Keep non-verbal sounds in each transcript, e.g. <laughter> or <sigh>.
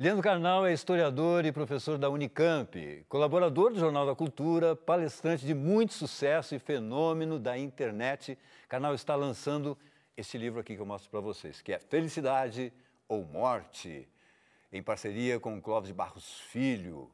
Leandro Carnal é historiador e professor da Unicamp, colaborador do Jornal da Cultura, palestrante de muito sucesso e fenômeno da internet. Carnal está lançando este livro aqui que eu mostro para vocês, que é Felicidade ou Morte, em parceria com Clóvis Barros Filho.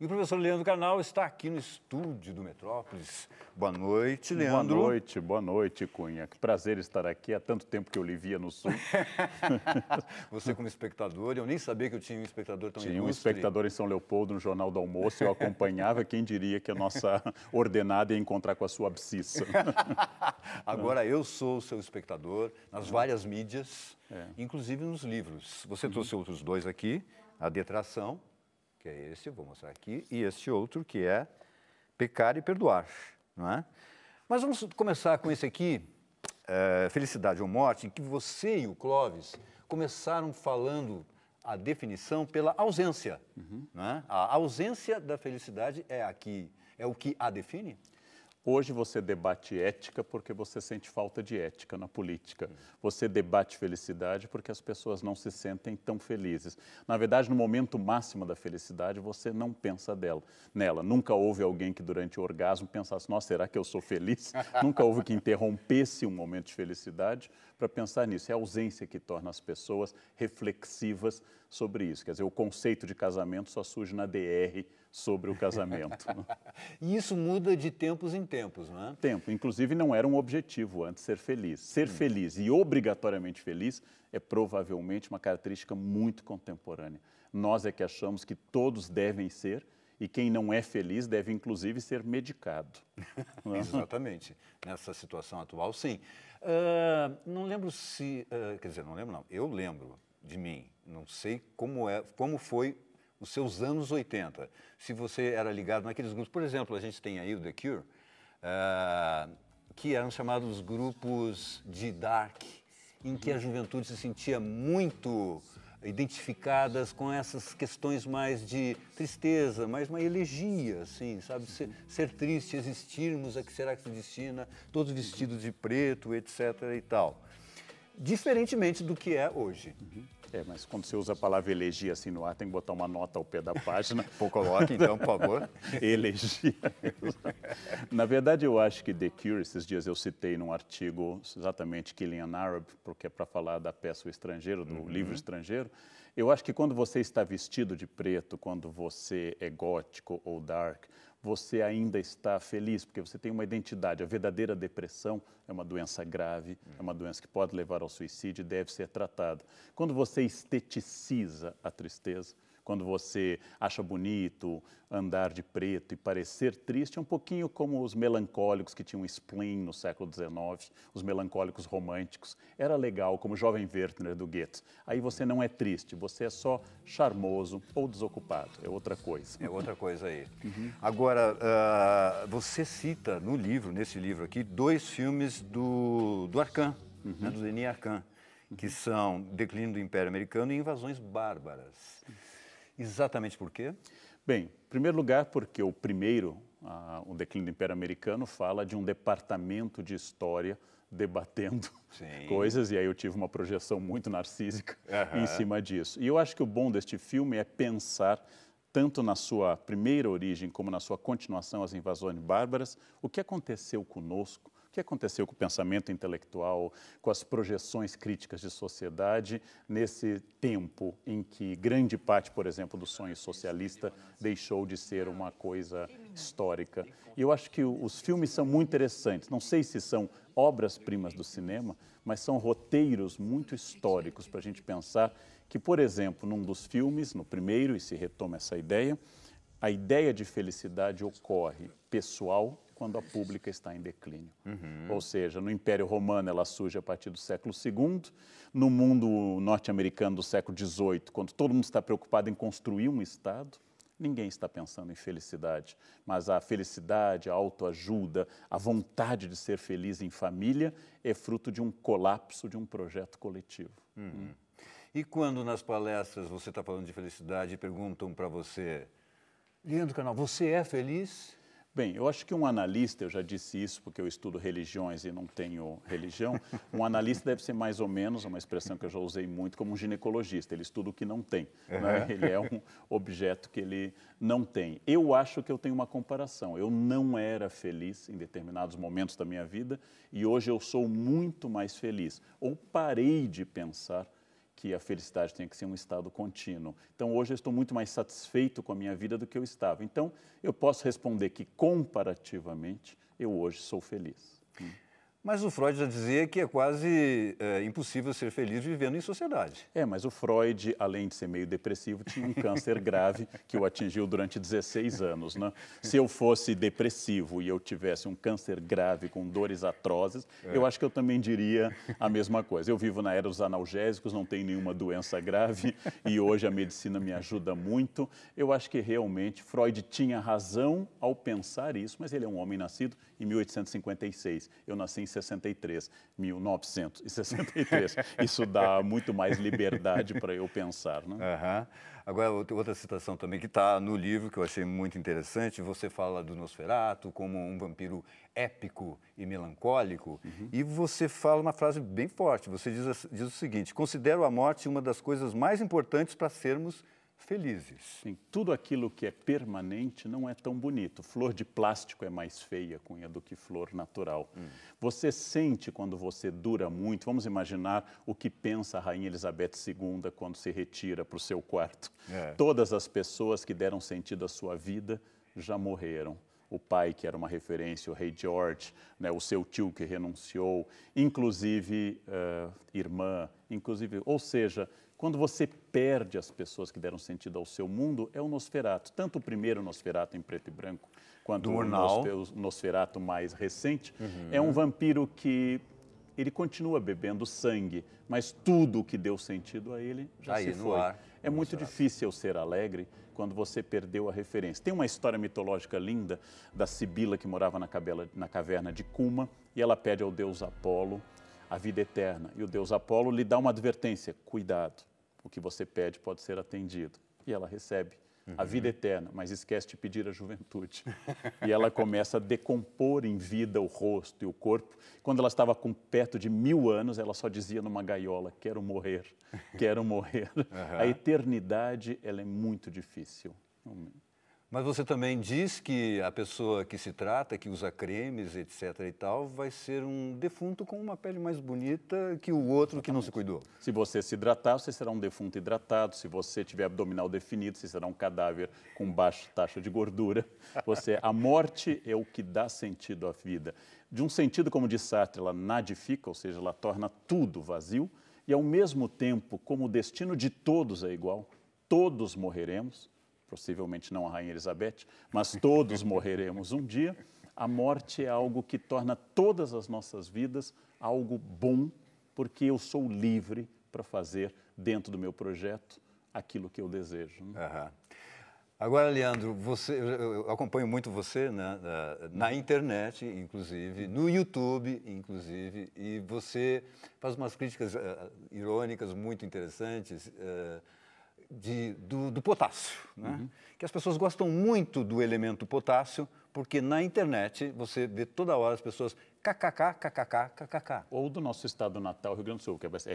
E o professor Leandro Canal está aqui no estúdio do Metrópolis. Boa noite, Leandro. Boa noite, boa noite, Cunha. Que prazer estar aqui. Há tanto tempo que eu lhe via no Sul. <laughs> Você como espectador, eu nem sabia que eu tinha um espectador tão tinha Tinha um espectador em São Leopoldo, no Jornal do Almoço, eu acompanhava. Quem diria que a nossa <laughs> ordenada ia encontrar com a sua abscissa. <laughs> Agora eu sou o seu espectador, nas é. várias mídias, é. inclusive nos livros. Você trouxe outros dois aqui, A Detração que é esse, vou mostrar aqui, e este outro que é pecar e perdoar, não é? Mas vamos começar com esse aqui, é, Felicidade ou Morte, em que você e o Clóvis começaram falando a definição pela ausência, uhum. não é? A ausência da felicidade é aqui, é o que a define? Hoje você debate ética porque você sente falta de ética na política. Você debate felicidade porque as pessoas não se sentem tão felizes. Na verdade, no momento máximo da felicidade, você não pensa dela, nela. Nunca houve alguém que durante o orgasmo pensasse: "Nossa, será que eu sou feliz?". <laughs> Nunca houve que interrompesse um momento de felicidade para pensar nisso. É a ausência que torna as pessoas reflexivas sobre isso. Quer dizer, o conceito de casamento só surge na DR sobre o casamento. <laughs> e isso muda de tempos em tempos, não é? Tempo. Inclusive, não era um objetivo antes ser feliz. Ser hum. feliz e obrigatoriamente feliz é provavelmente uma característica muito contemporânea. Nós é que achamos que todos devem ser e quem não é feliz deve, inclusive, ser medicado. <laughs> Né? Exatamente. Nessa situação atual, sim. Uh, não lembro se. Uh, quer dizer, não lembro, não. Eu lembro de mim. Não sei como, é, como foi os seus anos 80. Se você era ligado naqueles grupos. Por exemplo, a gente tem aí o The Cure, uh, que eram chamados grupos de dark, em que a juventude se sentia muito identificadas com essas questões mais de tristeza, mais uma elegia, assim, sabe? Ser, ser triste, existirmos, a que será que se destina, todos vestidos de preto, etc. e tal. Diferentemente do que é hoje. Uhum. É, mas quando você usa a palavra elegia assim no ar, tem que botar uma nota ao pé da <laughs> página. Pô, coloque então, por favor. <laughs> elegia. Na verdade, eu acho que The Cure, esses dias eu citei num artigo exatamente an Arab, porque é para falar da peça O Estrangeiro, do uhum. livro Estrangeiro. Eu acho que quando você está vestido de preto, quando você é gótico ou dark, você ainda está feliz, porque você tem uma identidade. A verdadeira depressão é uma doença grave, é uma doença que pode levar ao suicídio e deve ser tratada. Quando você esteticiza a tristeza, quando você acha bonito andar de preto e parecer triste, é um pouquinho como os melancólicos que tinham spleen no século XIX, os melancólicos românticos. Era legal, como o jovem Wertner do Goethe. Aí você não é triste, você é só charmoso ou desocupado. É outra coisa. É outra coisa aí. Uhum. Agora, uh, você cita no livro, nesse livro aqui, dois filmes do, do Arcan, né, uhum. né, do Denis Arcan que são Declínio do Império Americano e Invasões Bárbaras. Exatamente por quê? Bem, em primeiro lugar, porque o primeiro, ah, o declínio do Império Americano, fala de um departamento de história debatendo Sim. <laughs> coisas, e aí eu tive uma projeção muito narcísica uhum. em cima disso. E eu acho que o bom deste filme é pensar tanto na sua primeira origem como na sua continuação às invasões bárbaras, o que aconteceu conosco, o que aconteceu com o pensamento intelectual, com as projeções críticas de sociedade nesse tempo em que grande parte, por exemplo, do sonho socialista deixou de ser uma coisa histórica? E eu acho que os filmes são muito interessantes. Não sei se são obras-primas do cinema, mas são roteiros muito históricos para a gente pensar que, por exemplo, num dos filmes, no primeiro, e se retoma essa ideia, a ideia de felicidade ocorre pessoal quando a pública está em declínio. Uhum. Ou seja, no Império Romano ela surge a partir do século II, no mundo norte-americano do século XVIII, quando todo mundo está preocupado em construir um Estado, Ninguém está pensando em felicidade, mas a felicidade, a autoajuda, a vontade de ser feliz em família é fruto de um colapso de um projeto coletivo. Uhum. E quando nas palestras você está falando de felicidade e perguntam para você, Leandro Canal, você é feliz? Bem, eu acho que um analista, eu já disse isso porque eu estudo religiões e não tenho religião, <laughs> um analista deve ser mais ou menos, é uma expressão que eu já usei muito, como um ginecologista, ele estuda o que não tem, uhum. né? ele é um objeto que ele não tem. Eu acho que eu tenho uma comparação, eu não era feliz em determinados momentos da minha vida e hoje eu sou muito mais feliz, ou parei de pensar que a felicidade tem que ser um estado contínuo. Então, hoje eu estou muito mais satisfeito com a minha vida do que eu estava. Então, eu posso responder que, comparativamente, eu hoje sou feliz. Hum. Mas o Freud já dizia que é quase é, impossível ser feliz vivendo em sociedade. É, mas o Freud, além de ser meio depressivo, tinha um câncer grave que o atingiu durante 16 anos. Né? Se eu fosse depressivo e eu tivesse um câncer grave com dores atrozes, é. eu acho que eu também diria a mesma coisa. Eu vivo na era dos analgésicos, não tenho nenhuma doença grave e hoje a medicina me ajuda muito. Eu acho que realmente Freud tinha razão ao pensar isso, mas ele é um homem nascido em 1856. Eu nasci em 63, 1963. <laughs> Isso dá muito mais liberdade para eu pensar. Né? Uhum. Agora, outra citação também que está no livro, que eu achei muito interessante, você fala do Nosferato como um vampiro épico e melancólico, uhum. e você fala uma frase bem forte, você diz, diz o seguinte, considero a morte uma das coisas mais importantes para sermos felizes. Sim, tudo aquilo que é permanente não é tão bonito. Flor de plástico é mais feia, Cunha, do que flor natural. Hum. Você sente quando você dura muito. Vamos imaginar o que pensa a Rainha Elizabeth II quando se retira para o seu quarto. É. Todas as pessoas que deram sentido à sua vida já morreram o pai, que era uma referência, o rei George, né, o seu tio que renunciou, inclusive uh, irmã, inclusive, ou seja, quando você perde as pessoas que deram sentido ao seu mundo, é o Nosferato. Tanto o primeiro Nosferato em preto e branco, quanto o, o Nosferato mais recente. Uhum. É um vampiro que ele continua bebendo sangue, mas tudo que deu sentido a ele já tá Aí, se foi. Ar, é muito Nosferatu. difícil ser alegre quando você perdeu a referência. Tem uma história mitológica linda da Sibila que morava na, cabela, na caverna de Cuma e ela pede ao deus Apolo a vida eterna. E o deus Apolo lhe dá uma advertência: cuidado, o que você pede pode ser atendido. E ela recebe uhum. a vida eterna, mas esquece de pedir a juventude. <laughs> e ela começa a decompor em vida o rosto e o corpo. Quando ela estava com perto de mil anos, ela só dizia numa gaiola: quero morrer, quero morrer. Uhum. <laughs> A eternidade ela é muito difícil. Mas você também diz que a pessoa que se trata, que usa cremes, etc. e tal, vai ser um defunto com uma pele mais bonita que o outro Exatamente. que não se cuidou. Se você se hidratar, você será um defunto hidratado. Se você tiver abdominal definido, você será um cadáver com baixa taxa de gordura. Você, a morte é o que dá sentido à vida. De um sentido, como diz Sartre, ela nadifica, ou seja, ela torna tudo vazio. E ao mesmo tempo, como o destino de todos é igual, todos morreremos possivelmente não a Rainha Elizabeth, mas todos <laughs> morreremos um dia. A morte é algo que torna todas as nossas vidas algo bom, porque eu sou livre para fazer dentro do meu projeto aquilo que eu desejo. Né? Uhum. Agora, Leandro, você, eu acompanho muito você né, na, na, internet, inclusive, no YouTube, inclusive, e você faz umas críticas uh, irônicas muito interessantes. Uh, de, do, do, potássio, né? Uhum. que as pessoas gostam muito do elemento potássio, porque na internet você vê toda hora as pessoas kkk, kkk, kkk. Ou do nosso estado natal, Rio Grande do Sul, que é RS,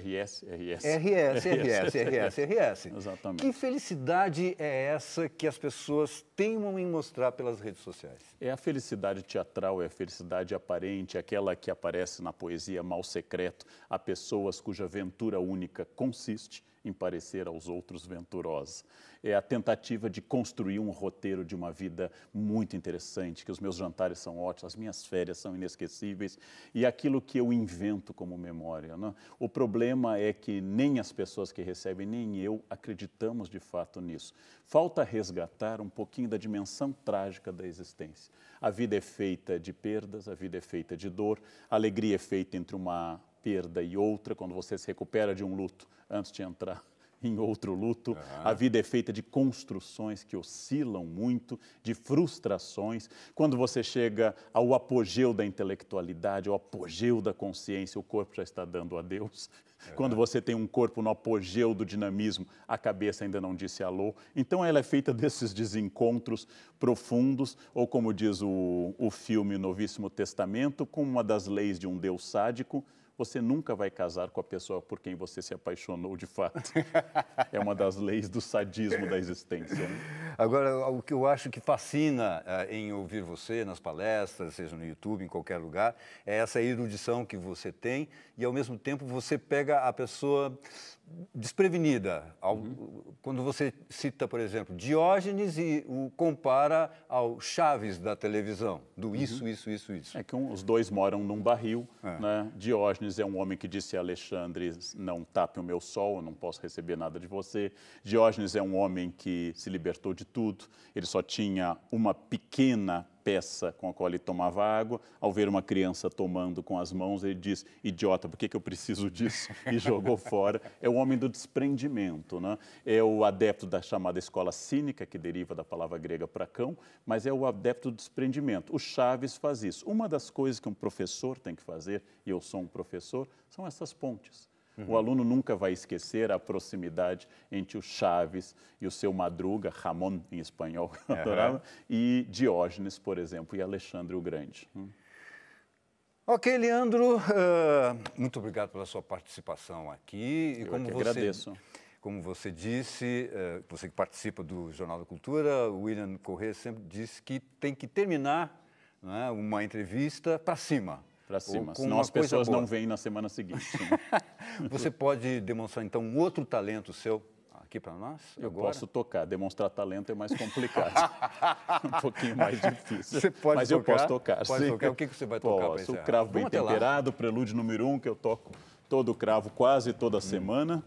RS. RS, RS, RS, <laughs> RS. Exatamente. Que felicidade é essa que as pessoas teimam em mostrar pelas redes sociais? É a felicidade teatral, é a felicidade aparente, aquela que aparece na poesia Mal Secreto, a pessoas cuja aventura única consiste em parecer aos outros venturosa. É a tentativa de construir um roteiro de uma vida muito interessante, que os meus jantares são ótimos, as minhas férias são inesquecíveis e aquilo que eu invento como memória. Né? O problema é que nem as pessoas que recebem, nem eu acreditamos de fato nisso. Falta resgatar um pouquinho da dimensão trágica da existência. A vida é feita de perdas, a vida é feita de dor, a alegria é feita entre uma perda e outra, quando você se recupera de um luto antes de entrar <laughs> em outro luto. Uhum. A vida é feita de construções que oscilam muito, de frustrações. Quando você chega ao apogeu da intelectualidade, ao apogeu da consciência, o corpo já está dando adeus. Deus é. Quando você tem um corpo no apogeu do dinamismo, a cabeça ainda não disse alô. Então ela é feita <laughs> desses desencontros profundos, ou como diz o, o filme Novíssimo Testamento, com uma das leis de um Deus sádico, você nunca vai casar com a pessoa por quem você se apaixonou de fato. <laughs> É uma das leis do sadismo da existência. Né? Agora, o que eu acho que fascina uh, em ouvir você nas palestras, seja no YouTube, em qualquer lugar, é essa erudição que você tem e, ao mesmo tempo, você pega a pessoa desprevenida. Ao, uhum. Quando você cita, por exemplo, Diógenes e o compara ao Chaves da televisão, do uhum. isso, isso, isso, isso. É que um, os dois moram num barril. É. Né? Diógenes é um homem que disse a Alexandre: não tape o meu sol, eu não posso receber nada de você. Diógenes é um homem que se libertou de de tudo. Ele só tinha uma pequena peça com a qual ele tomava água. Ao ver uma criança tomando com as mãos, ele diz: idiota, por que, que eu preciso disso? <laughs> E jogou fora. É o homem do desprendimento, né? É o adepto da chamada escola cínica, que deriva da palavra grega para cão, mas é o adepto do desprendimento. O Chaves faz isso. Uma das coisas que um professor tem que fazer, e eu sou um professor, são essas pontes Uhum. O aluno nunca vai esquecer a proximidade entre o Chaves e o seu Madruga, Ramon em espanhol, uhum. <laughs> adorava, e Diógenes, por exemplo, e Alexandre o Grande. Hum. Ok, Leandro, uh, muito obrigado pela sua participação aqui. E Eu como é que você... agradeço como você disse, ah, você que participa do Jornal da Cultura, o William Corrêa sempre disse que tem que terminar né, uma entrevista para cima, para cima, senão as pessoas não vêm na semana seguinte. Né? <laughs> Você pode demonstrar, então, um outro talento seu aqui para nós? Eu agora? posso tocar, demonstrar talento é mais complicado, <laughs> um pouquinho mais difícil. Você pode Mas tocar? eu posso tocar, pode Tocar. O que, você vai tocar Posso, o cravo bem temperado, lá. prelúdio número um, que eu toco todo o cravo quase toda hum. semana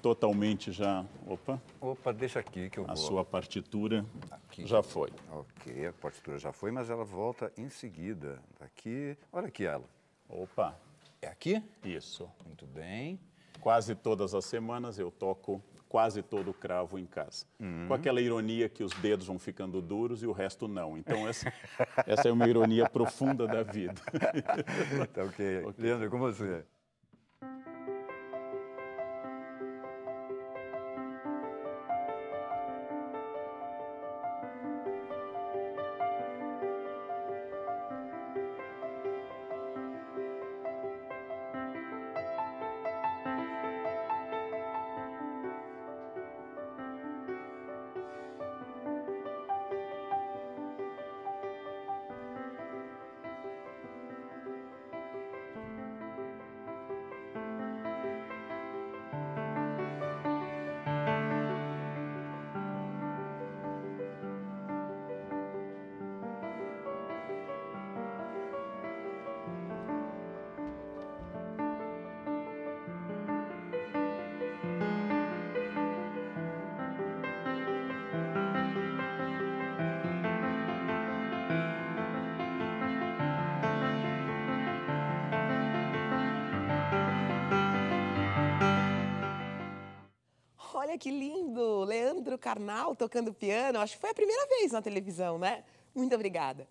totalmente já. Opa. Opa, deixa aqui que eu vou. A sua partitura aqui. já foi. Ok, a partitura já foi, mas ela volta em seguida. Aqui, Olha aqui ela. Opa. É aqui? Isso. Muito bem. Quase todas as semanas eu toco quase todo o cravo em casa. Uhum. Com aquela ironia que os dedos vão ficando duros e o resto não. Então, essa, essa é uma ironia profunda da vida. <laughs> tá ok. Leandro, é com você. Olha que lindo! Leandro Carnal tocando piano. Acho que foi a primeira vez na televisão, né? Muito obrigada.